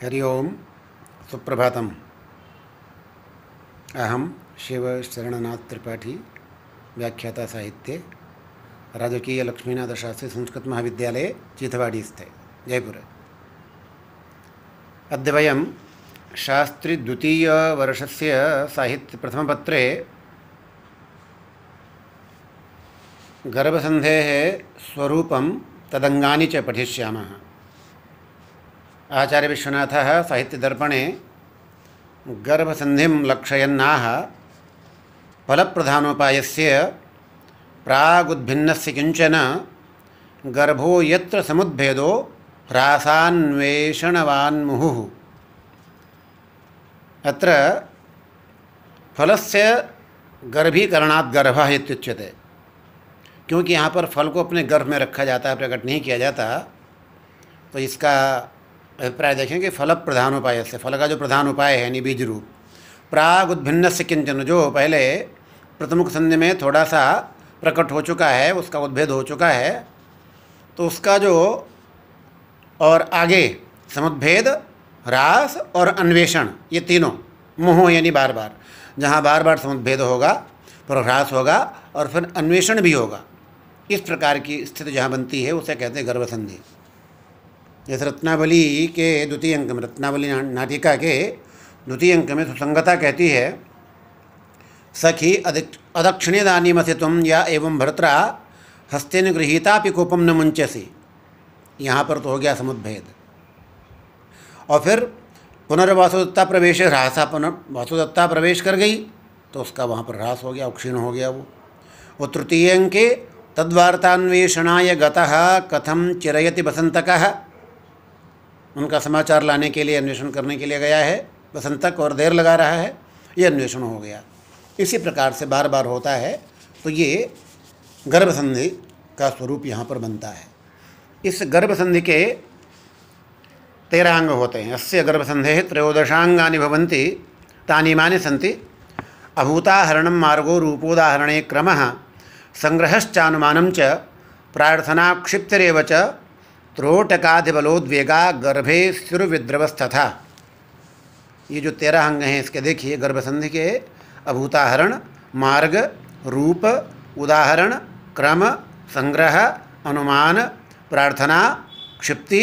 हरि सुप्रभात अहम शिवशरणनाथ त्रिपाठी व्याख्याता साहित्ये राजकीय लक्ष्मीनाथ शास्त्री संस्कृत महाविद्यालय चीथवाड़ी स्थे जयपुर अद्य साहित्य प्रथम पत्रे गर्भसंधे स्वरूप तदंगा च पठिष्या आचार्य विश्वनाथ साहित्यदर्पणे गर्भसंधि गर्भसन्धिं फल फलप्रधानोपायस्य से किंचन गर्भो यत्र समुद्भेदो ह्रासान्वेषणवान्मुहुः अत्र फलस्य गर्भीकरणात् गर्भः इत्युच्यते क्योंकि यहाँ पर फल को अपने गर्भ में रखा जाता है प्रकट नहीं किया जाता तो इसका अभिप्राय देखेंगे फल प्रधान उपाय से फल का जो प्रधान उपाय है यानी बीज रूप प्राग उद्भिन्न से किंचन जो पहले प्रथमुख संधि में थोड़ा सा प्रकट हो चुका है उसका उद्भेद हो चुका है तो उसका जो और आगे समुद्भेद ह्रास और अन्वेषण ये तीनों मोह यानी बार बार जहाँ बार बार समुद्भेद होगा पर ह्रास होगा और फिर अन्वेषण भी होगा इस प्रकार की स्थिति जहाँ बनती है उसे कहते हैं गर्भसंधि इस रत्नावली के द्वितीय अंक में रत्नावली नाटिका के द्वितीय अंक में सुसंगता कहती है सखी अदक्षिणे दानीमसि तुम या एवं भरतरा हस्ते गृहीता भी कोपम न मुंचसी यहाँ पर तो हो गया समुद्भेद और फिर पुनर्वासुदत्ता प्रवेश ह्रासा पुनः वासुदत्ता प्रवेश कर गई तो उसका वहाँ पर ह्रास हो गया उक्षीण हो गया वो वो तृतीय अंके तद्वार्तान्वेषणा गतः कथम चिरयति बसंतकः उनका समाचार लाने के लिए अन्वेषण करने के लिए गया है बसंत तक और देर लगा रहा है ये अन्वेषण हो गया इसी प्रकार से बार बार होता है तो ये गर्भ संधि का स्वरूप यहाँ पर बनता है इस गर्भ संधि के तेरह अंग होते हैं अस्य गर्भ संधे भवंती तानी तानीमानि सन्ति अभूताहरण मार्गो रूपोदाहरणे क्रम संग्रहश्चानुमान च प्रार्थनाक्षिप्तिरव च त्रोटकाधिबलोद्वेगा गर्भे सुरविद्रवस्तथा ये जो तेरह अंग हैं इसके देखिए गर्भसंधि के अभूताहरण मार्ग रूप उदाहरण क्रम संग्रह अनुमान प्रार्थना क्षिप्ति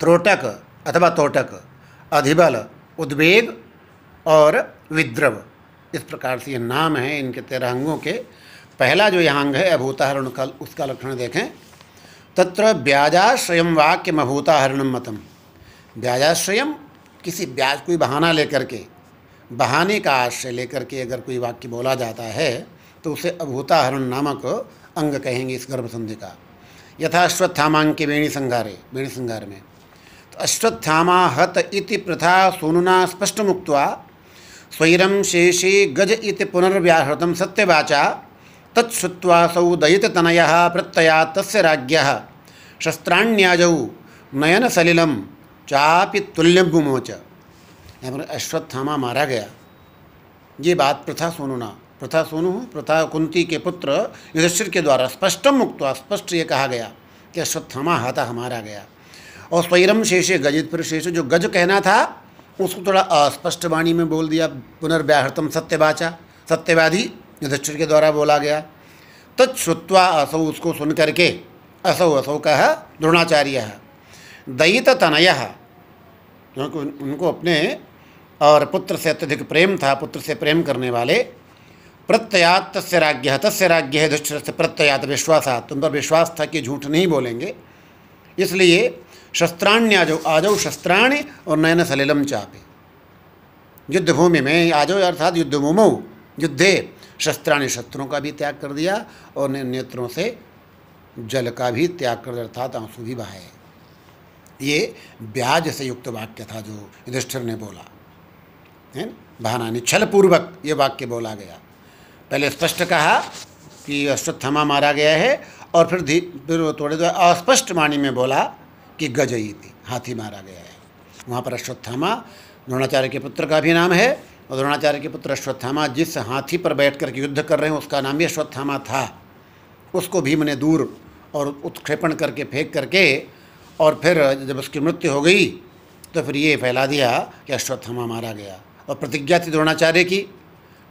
त्रोटक अथवा तोटक अधिबल उद्वेग और विद्रव इस प्रकार से ये नाम हैं इनके तेरह अंगों के पहला जो यहाँ अंग है अभूताहरण उसका लक्षण देखें तत्र व्याजाश्रयम महूता हरणम मतम व्याजाश्रयम किसी ब्याज कोई बहाना लेकर के बहाने का आश्रय लेकर के अगर कोई वाक्य बोला जाता है तो उसे अभूता हरण नामक अंग कहेंगे इस गर्भसंधि का यथा अश्वत्थामांग के वेणी संघारे वेणी संघार में तो अश्वत्थामा हत इति प्रथा सोनुना स्पष्ट मुक्त स्वैरम शेषी गज इति पुनर्व्याहृतम सत्यवाचा तत्सुवासौ दयिततनय प्रत्यया तस्य राज्ञ नयन सलिलम चापि तुल्यम बुमोच अश्वत्थामा मारा गया ये बात प्रथा सोनुना प्रथा सोनु प्रथा कुंती के पुत्र युधिष्ठिर के द्वारा स्पष्टम मुक्त स्पष्ट ये कहा गया कि अश्वत्थामा हाथा हमारा गया और स्वैरम शेषे गजित पर शेष जो गज कहना था उसको थोड़ा अस्पष्ट वाणी में बोल दिया पुनर्व्याहृतम सत्यवाचा सत्यवादी युधिष्ठिर के द्वारा बोला गया तत्श्रुवा तो असौ उसको सुन करके असौ असौ द्रोणाचार्य है द्रोणाचार्य दयित तनय क्योंकि उनको अपने और पुत्र से अत्यधिक प्रेम था पुत्र से प्रेम करने वाले प्रत्ययात तस्य राज्य तस्य राज्य है दुष्ट से प्रत्ययात विश्वास तुम पर विश्वास था कि झूठ नहीं बोलेंगे इसलिए शस्त्राण्य आजो आजो शस्त्राण्य और नयन सलिलम चापे युद्धभूमि में आजो अर्थात युद्धभूमौ युद्धे शस्त्रा ने शस्त्रों का भी त्याग कर दिया और ने नेत्रों से जल का भी त्याग कर अर्थात आंसू भी बहाए ये ब्याज से युक्त वाक्य था जो युधिष्ठिर ने बोला है बहाना छल पूर्वक ये वाक्य बोला गया पहले स्पष्ट कहा कि अश्वत्थमा मारा गया है और फिर धी फिर थोड़े थोड़े अस्पष्ट वाणी में बोला कि गजई थी हाथी मारा गया है वहाँ पर अश्वत्थामा द्रोणाचार्य के पुत्र का भी नाम है और द्रोणाचार्य के पुत्र अश्वत्थामा जिस हाथी पर बैठ करके युद्ध कर रहे हैं उसका नाम ही अश्वत्थामा था उसको भीम ने दूर और उत्क्षेपण करके फेंक करके और फिर जब उसकी मृत्यु हो गई तो फिर ये फैला दिया कि अश्वत्थामा मारा गया और प्रतिज्ञा थी द्रोणाचार्य की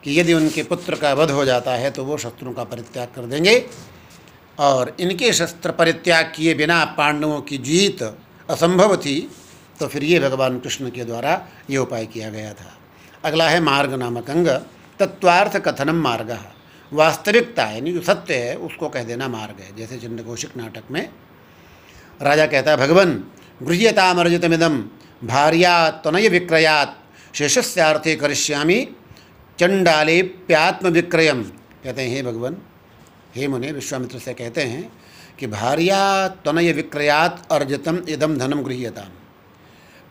कि यदि उनके पुत्र का वध हो जाता है तो वो शस्त्रों का परित्याग कर देंगे और इनके शस्त्र परित्याग किए बिना पांडवों की जीत असंभव थी तो फिर ये भगवान कृष्ण के द्वारा ये उपाय किया गया था अगला है मार्ग नामक अंग तत्वार्थ कथनम मार्ग वास्तविकता यानी जो सत्य है उसको कह देना मार्ग है जैसे चंद्रघोषिक नाटक में राजा कहता है भगवान गृह्यतामर्जितमिदम भार्या तनय विक्रयात शेषस्यार्थे करिष्यामी चंडाले प्यात्म विक्रयम कहते हैं हे भगवान हे मुने विश्वामित्र से कहते हैं कि भार्या तनय विक्रयात अर्जितम इदम धनम गृह्यताम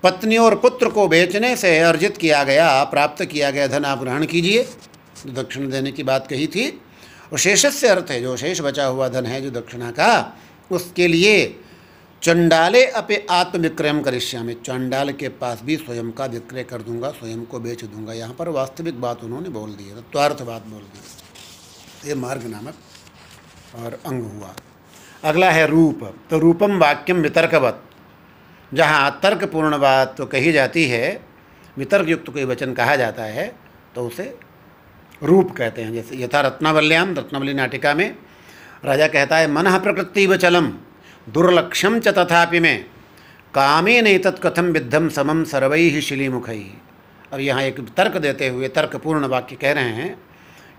पत्नी और पुत्र को बेचने से अर्जित किया गया प्राप्त किया गया धन आप ग्रहण कीजिए जो दक्षिण देने की बात कही थी और शेष से अर्थ है जो शेष बचा हुआ धन है जो दक्षिणा का उसके लिए चंडाले अपे आत्मविक्रयम करिष्यामि चंडाल के पास भी स्वयं का विक्रय कर दूंगा स्वयं को बेच दूंगा यहाँ पर वास्तविक बात उन्होंने बोल दी है तत्वार्थ बात बोल दी ये मार्ग नामक और अंग हुआ अगला है रूप तो रूपम वाक्यम वितर्कवत जहाँ तर्कपूर्ण बात तो कही जाती है वितर्क युक्त कोई वचन कहा जाता है तो उसे रूप कहते हैं जैसे यथा रत्नावल्याम रत्नावली नाटिका में राजा कहता है मन प्रकृति वचलम दुर्लक्षम च तथापि में कामे नहीं तत्कथम विद्धम समम सर्वई ही शिली मुखई अब यहाँ एक तर्क देते हुए तर्कपूर्ण वाक्य कह रहे हैं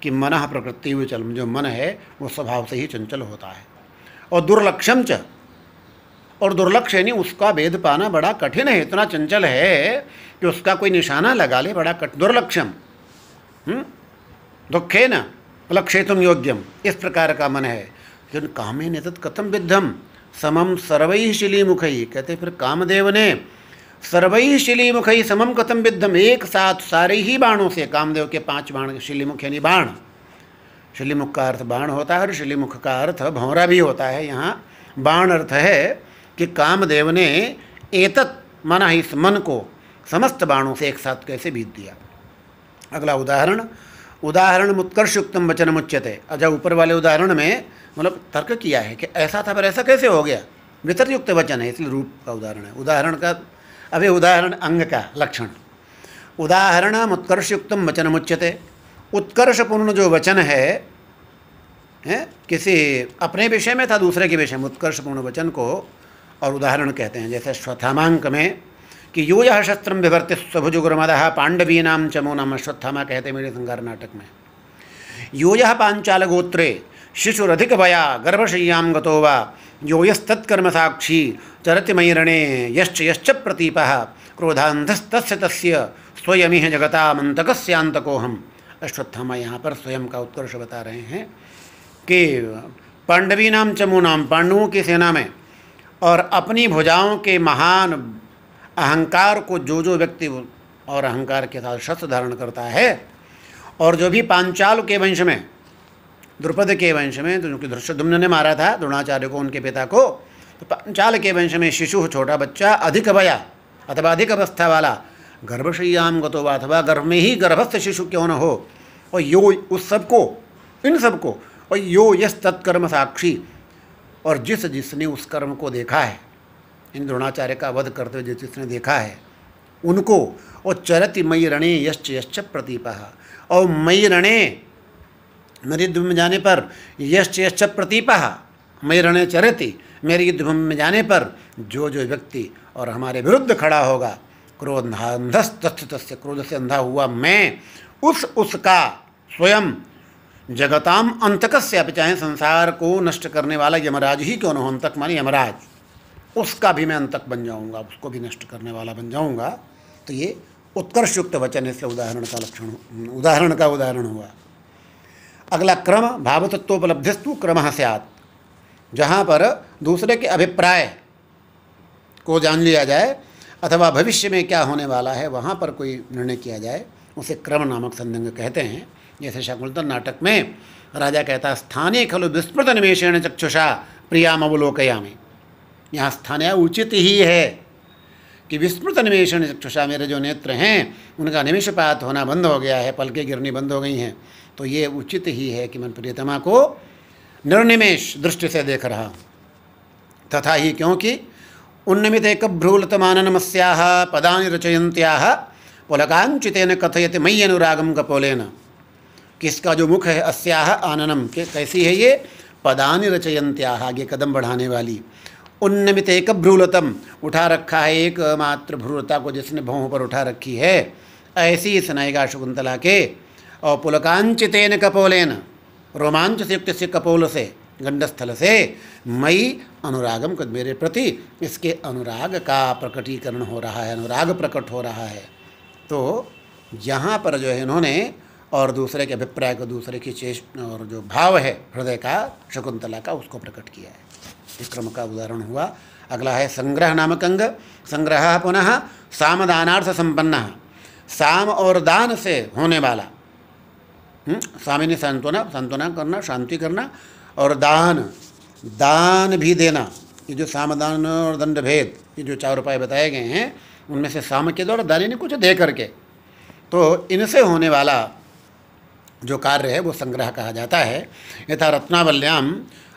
कि मन प्रकृति विचलम जो मन है वो स्वभाव से ही चंचल होता है और दुर्लक्षम च और दुर्लक्ष यानी उसका भेद पाना बड़ा कठिन है इतना चंचल है कि उसका कोई निशाना लगा ले बड़ा कठिन दुर्लक्षम हम्म? दुखे न लक्षेतुम योग्यम इस प्रकार का मन है जिन कामे ने तत् कथम विद्धम समम सर्वई शिली मुखई कहते फिर कामदेव ने सर्वई शिली मुखई समम कथम विद्धम एक साथ सारे ही बाणों से कामदेव के पांच बाण शिली मुख यानी बाण शिलीमुख का अर्थ बाण होता है और शिलीमुख का अर्थ भौरा भी होता है यहाँ बाण अर्थ है कि कामदेव ने एतत मना इस मन को समस्त बाणों से एक साथ कैसे भीत दिया अगला उदाहरण उदाहरण उत्कर्ष उत्तम वचन मुच्यते अजय ऊपर वाले उदाहरण में मतलब तर्क किया है कि ऐसा था पर ऐसा कैसे हो गया वितरयुक्त वचन है इसलिए रूप का उदाहरण है उदाहरण का अभी उदाहरण अंग का लक्षण उदाहरण उत्कर्ष युक्तम वचन मुच्यते उत्कर्षपूर्ण जो वचन है हैं किसी अपने विषय में था दूसरे के विषय में उत्कर्षपूर्ण वचन को और उदाहरण कहते हैं जैसे स्वथामांक में कि यो यह शस्त्र विवर्ति स्वभुजुग्रमद पांडवी नाम चमो नाम अश्वत्थामा कहते हैं मेरे संगार नाटक में यो यह पांचाल गोत्रे शिशुरधिक भया गर्भशय्याम गतो वा यो यस्तत्कर्म साक्षी चरतिमयरणे यश्च यश्च प्रतीप क्रोधांधस्तस्य तस्य स्वयमिह जगता मंतकस्यांतको हम अश्वत्थामा यहाँ पर स्वयं का उत्कर्ष बता रहे हैं कि पांडवी नाम चमो नाम पांडवों की सेना में और अपनी भुजाओं के महान अहंकार को जो जो व्यक्ति और अहंकार के साथ शस्त्र धारण करता है और जो भी पांचाल के वंश में द्रुपद के वंश में तो जो धृष्टुम्न ने मारा था द्रोणाचार्य को उनके पिता को तो पांचाल के वंश में शिशु छोटा बच्चा अधिक भया अथवा अधिक अवस्था वाला गर्भशय्याम गो अथवा गर्भ में ही गर्भस्थ शिशु क्यों न हो और यो उस सबको इन सबको और यो यस तत्कर्म साक्षी और जिस जिसने उस कर्म को देखा है इन द्रोणाचार्य का वध करते हुए जिस जिसने देखा है उनको और चरति मई रणे यश्च यश्च प्रतीपा और मई रणे मेरे युद्ध में जाने पर यश्च यश्च प्रतीपा मई रणे चरति मेरे युद्ध में जाने पर जो जो व्यक्ति और हमारे विरुद्ध खड़ा होगा क्रोधांधस तथ्य तस्य क्रोध से अंधा हुआ मैं उस उसका स्वयं जगताम अंतक से चाहे संसार को नष्ट करने वाला यमराज ही क्यों न हो अंतक माने यमराज उसका भी मैं अंतक बन जाऊंगा उसको भी नष्ट करने वाला बन जाऊंगा तो ये उत्कर्ष युक्त वचन इसलिए उदाहरण का लक्षण उदाहरण का उदाहरण हुआ अगला क्रम भावतत्वोपलब्धिस्तु क्रम सत जहाँ पर दूसरे के अभिप्राय को जान लिया जाए अथवा भविष्य में क्या होने वाला है वहाँ पर कोई निर्णय किया जाए उसे क्रम नामक संदंग कहते हैं जैसे शकुंतल नाटक में राजा कहता स्थानीय खलु विस्मृत निमेषण चक्षुषा प्रियाम अवलोकयामी यहाँ स्थानीय उचित ही है कि विस्मृत निमेषण चक्षुषा मेरे जो नेत्र हैं उनका निमिषपात होना बंद हो गया है पलके गिरनी बंद हो गई हैं तो ये उचित ही है कि मन प्रियतमा को निर्निमेश दृष्टि से देख रहा तथा ही क्योंकि उन्नमित कभ्रूलतमाननमस्या पदा रचयंत्या पुलकांचितेन कथयति मय्यनुरागम कपोलेन किसका जो मुख है अस्याह आननम के कैसी है ये पदानि रचयंत्या आगे कदम बढ़ाने वाली उन्नमित एक भ्रूलतम उठा रखा है एक मात्र भ्रूलता को जिसने भवों पर उठा रखी है ऐसी सुनाएगा शकुंतला के और पुलकांचितेन कपोलेन रोमांच से युक्त से कपोल से गंडस्थल से मई अनुरागम कद मेरे प्रति इसके अनुराग का प्रकटीकरण हो रहा है अनुराग प्रकट हो रहा है तो यहाँ पर जो है इन्होंने और दूसरे के अभिप्राय को दूसरे की चेष और जो भाव है हृदय का शकुंतला का उसको प्रकट किया है इस क्रम का उदाहरण हुआ अगला है संग्रह नामक अंग संग्रह पुनः साम दानार्थ संपन्न साम और दान से होने वाला हम्म, स्वामिनी सांत्वना सांत्वना करना शांति करना और दान दान भी देना ये जो सामदान और दंड भेद ये जो चार उपाय बताए गए हैं उनमें से साम के द्वारा दानी ने कुछ दे करके तो इनसे होने वाला जो कार्य है वो संग्रह कहा जाता है यथा रत्नावल्याम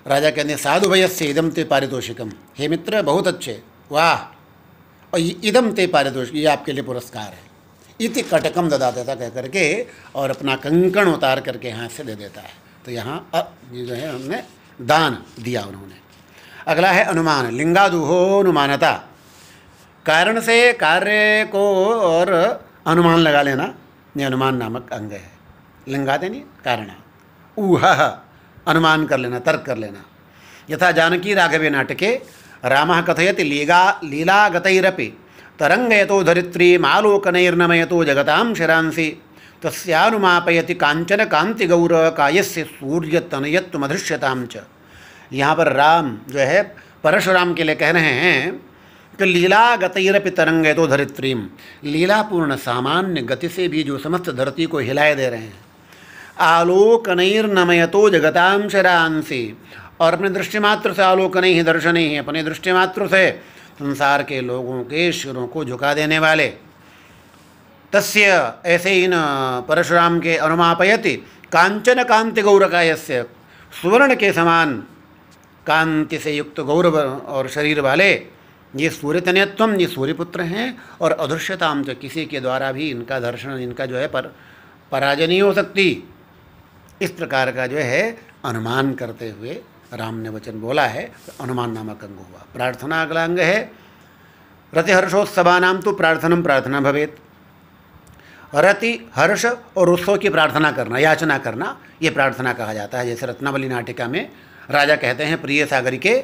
राजा कहते हैं साधु भैया से इदम ते पारितोषिकम हे मित्र बहुत अच्छे वाह और इदम ते पारितोषिक ये आपके लिए पुरस्कार है इति कटकम ददा देता कह करके और अपना कंकण उतार करके हाथ से दे देता है तो यहाँ ये जो है हमने दान दिया उन्होंने अगला है अनुमान लिंगादुहो अनुमानता कारण से कार्य को और अनुमान लगा लेना ये अनुमान नामक अंग है लिंगादेनी कारण ऊह अनुमान कर लेना तर्क कर लेना यथा जानकी राघवे नाटके राम कथयति लीला लीलागतरपि तरंगयतो धरित्री मालोकनैर्नमयतो जगतां शरांसी तस्यानुमापयति कांचन कांति गौर कायस्य सूर्य तनयत्व मधुष्यताम च यहाँ पर राम जो है परशुराम के लिए कह रहे हैं कि लीला गतिरपि तरंगयतो तो धरित्रीम लीलापूर्ण सामान्य गति से भी जो समस्त धरती को हिलाए दे रहे हैं जगताम जगतांशरांसी और अपने दृष्टिमात्र से आलोकन ही दर्शन ही अपने दृष्टिमात्र से संसार के लोगों के शिरों को झुका देने वाले तस्य ऐसे ही न परशुराम के अनुमापयति कांचन कांति गौरकायस्य सुवर्ण के समान कांति से युक्त गौरव और शरीर वाले ये सूर्यतनयत्वम ये सूर्यपुत्र हैं और अदृश्यताम च किसी के द्वारा भी इनका दर्शन इनका जो है पर पराजय नहीं हो सकती इस प्रकार का जो है अनुमान करते हुए राम ने वचन बोला है तो अनुमान नामक अंग हुआ प्रार्थना अगला अंग है रतिहर्षोत्सवा नाम तो प्रार्थना प्रार्थना भवेत रति हर्ष और उत्सव की प्रार्थना करना याचना करना ये प्रार्थना कहा जाता है जैसे रत्नावली नाटिका में राजा कहते हैं प्रिय सागरी के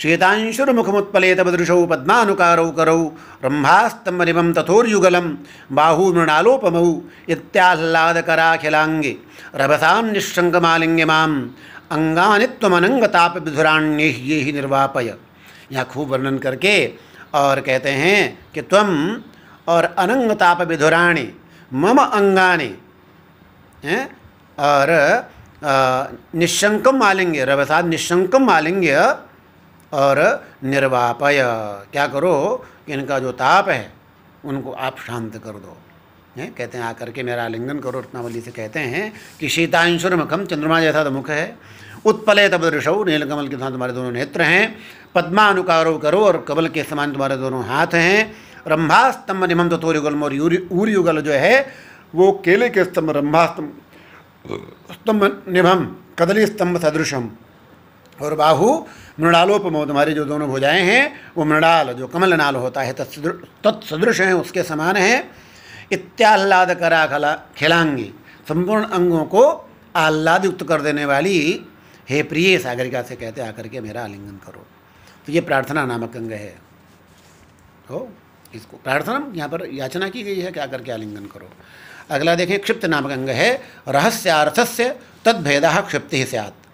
श्वेतांशुर्मुखमुत्पलेतपदृशौ पद्मानुकारौ करौ ब्रह्मास्तमरिमं तथोर्युगलं बाहूमृणालोपमौ इत्याह्लादकराखिलाङ्गे रभसां निःशङ्कमालिङ्ग्य माम् अङ्गानि निर्वापय यहाँ खूब वर्णन करके और कहते हैं कि त्वम और अनंगताप विधुराणी मम अंगाने हैं और निशंकम आलिंग्य रवसाद निशंकम आलिंग्य और निर्वापय क्या करो कि इनका जो ताप है उनको आप शांत कर दो है कहते हैं आकर के मेरा आलिंगन करो रत्नावली से कहते हैं कि सीतांशुर मुखम चंद्रमा जैसा तो मुख है उत्पले तब ऋषव नीलकमल के साथ तुम्हारे दोनों नेत्र हैं पद्मानुकारो करो और कमल के समान तुम्हारे दोनों हाथ हैं रंभास्तंभ निमंत तो तोरयुगलम और युगल जो है वो केले के स्तंभ रंभास्तंभ स्तंभ निभम कदली स्तंभ सदृशम और बाहु मृणालोपमोद हमारे जो दोनों भुजाएं हैं वो मृणाल जो कमलनाल होता है तत्सदृश हैं उसके समान हैं इत्याह्लाद करा खला खिलांगी संपूर्ण अंगों को आह्लादयुक्त कर देने वाली हे प्रिय सागरिका से कहते आकर के मेरा आलिंगन करो तो ये प्रार्थना नामक अंग है तो इसको प्रार्थना यहाँ पर याचना की गई है क्या करके आलिंगन करो अगला देखें क्षिप्त नामक अंग है रहस्यार्थस्य तद्भेद क्षिप्त ही सैत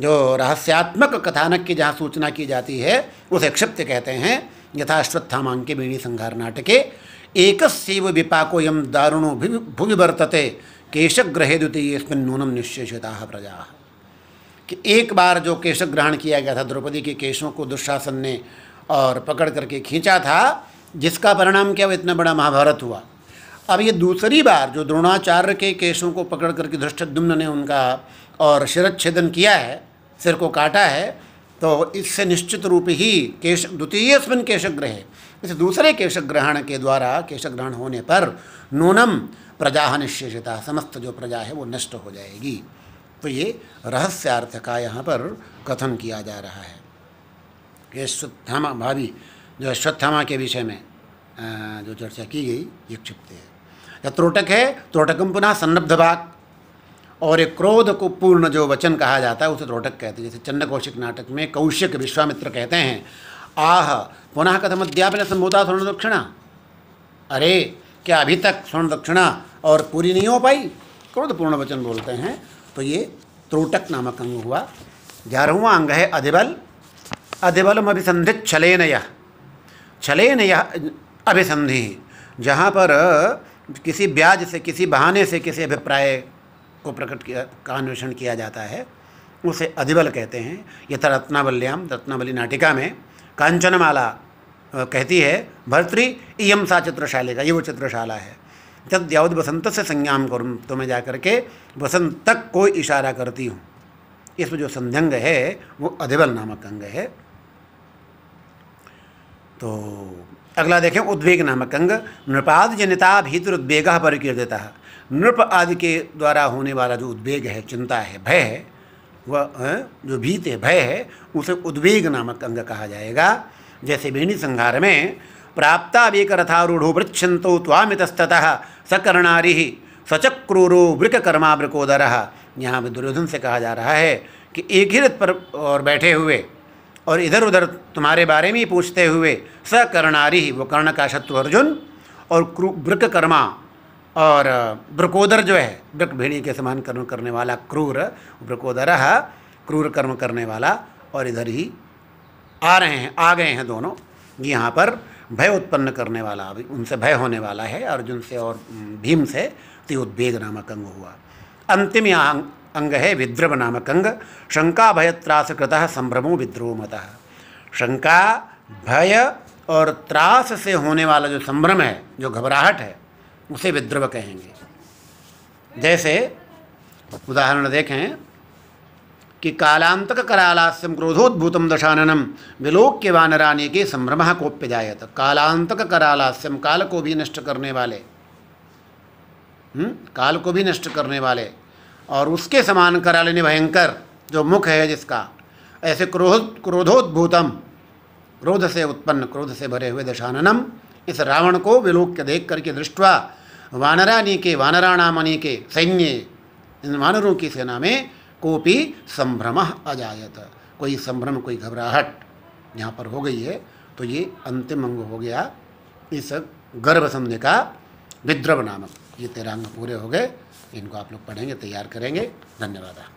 जो रहस्यात्मक कथानक की जहाँ सूचना की जाती है उसे क्षिप्त कहते हैं के बीणी संहार नाटके एक विपाको यम दारुणो भुवि वर्तते ग्रहे द्वितीय इसमें नूनम निश्चेषिता प्रजा कि एक बार जो केशक ग्रहण किया गया था द्रौपदी के केशों को दुशासन ने और पकड़ करके खींचा था जिसका परिणाम क्या हुआ इतना बड़ा महाभारत हुआ अब ये दूसरी बार जो द्रोणाचार्य के केशों को पकड़ करके धृष्टद्युम्न ने उनका और शिरच्छेदन किया है सिर को काटा है तो इससे निश्चित रूप ही केश द्वितीय स्मिन ग्रह इस दूसरे ग्रहण के द्वारा ग्रहण होने पर नूनम प्रजा निशेषिता समस्त जो प्रजा है वो नष्ट हो जाएगी तो ये रहस्यार्थ का यहाँ पर कथन किया जा रहा है ये श्वत्थामा भाभी जो अश्वत्थामा के विषय में जो चर्चा की गई ये क्षिप्त है या त्रोटक है त्रोटकम पुनः सन्नब्ध भाग और एक क्रोध को पूर्ण जो वचन कहा जाता है उसे तो रोटक कहते हैं जैसे चंड कौशिक नाटक में कौशिक विश्वामित्र कहते हैं आह पुनः कथम अध्यापन संबोधा स्वर्ण दक्षिणा अरे क्या अभी तक स्वर्ण दक्षिणा और पूरी नहीं हो पाई क्रोधपूर्ण वचन बोलते हैं तो ये त्रोटक नामक अंग हुआ ग्यारहवा अंग है अधिबल अधिबलम अभिसंधित छलेन यह छलेन यह अभिसंधि जहाँ पर किसी ब्याज से किसी बहाने से किसी अभिप्राय को प्रकट किया का अन्वेषण किया जाता है उसे अधिबल कहते हैं यथा रत्नावल्याम रत्नावली नाटिका में कांचनमाला कहती है भर्तृ इम सा का ये वो चित्रशाला है तद यावत बसंत से संज्ञाम करूँ तो मैं जा करके बसंत तक को इशारा करती हूँ इसमें जो संध्यंग है वो अधिबल नामक अंग है तो अगला देखें उद्वेग नामक अंग नृपाद जनिता भीतर उद्वेग परिकीर्तिता नृप आदि के द्वारा होने वाला जो उद्वेग है चिंता है भय है वह जो भीत है भय है उसे उद्वेग नामक अंग कहा जाएगा जैसे बेनी संहार में प्राप्ता रथारूढ़ो वृक्षंतो तामितस्तः सकर्णारि सचक्रूरो कर्मा वृकोदर यहाँ पर दुर्योधन से कहा जा रहा है कि एक ही रथ पर और बैठे हुए और इधर उधर तुम्हारे बारे में ही पूछते हुए ही वो कर्ण का शत्रु अर्जुन और वृक कर्मा और ब्रकोदर जो है ब्रक भेड़ी के समान कर्म करने वाला क्रूर ब्रकोदर क्रूर कर्म करने वाला और इधर ही आ रहे हैं आ गए हैं दोनों यहाँ पर भय उत्पन्न करने वाला अभी उनसे भय होने वाला है अर्जुन से और भीम से तो उद्वेग नामक अंग हुआ अंतिम यहाँ अंग है विद्रव नामक अंग शंका भय त्रास कृतः संभ्रमो विद्रोह मतः शंका भय और त्रास से होने वाला जो संभ्रम है जो घबराहट है उसे विद्रव कहेंगे जैसे उदाहरण देखें कि कालांतक करालास्यम क्रोधोद्भूतम दशाननम विलोक्य वानराने के संभ्रम कोप्य जायत कालांतक करालास्यम काल को भी नष्ट करने वाले हुँ? हम्म? काल को भी नष्ट करने वाले और उसके समान करालिनी भयंकर जो मुख है जिसका ऐसे क्रोध क्रोधोद्भूतम क्रोध से उत्पन्न क्रोध से भरे हुए दशाननम इस रावण को विलोक्य देख करके दृष्टवा वानरानीके वानराणाम के सैन्य इन वानरों की सेना में कोपी संभ्रम अजायत कोई संभ्रम कोई घबराहट यहाँ पर हो गई है तो ये अंतिम अंग हो गया इस गर्भ संधि का विद्रव नामक ये तेरा अंग पूरे हो गए इनको आप लोग पढ़ेंगे तैयार करेंगे धन्यवाद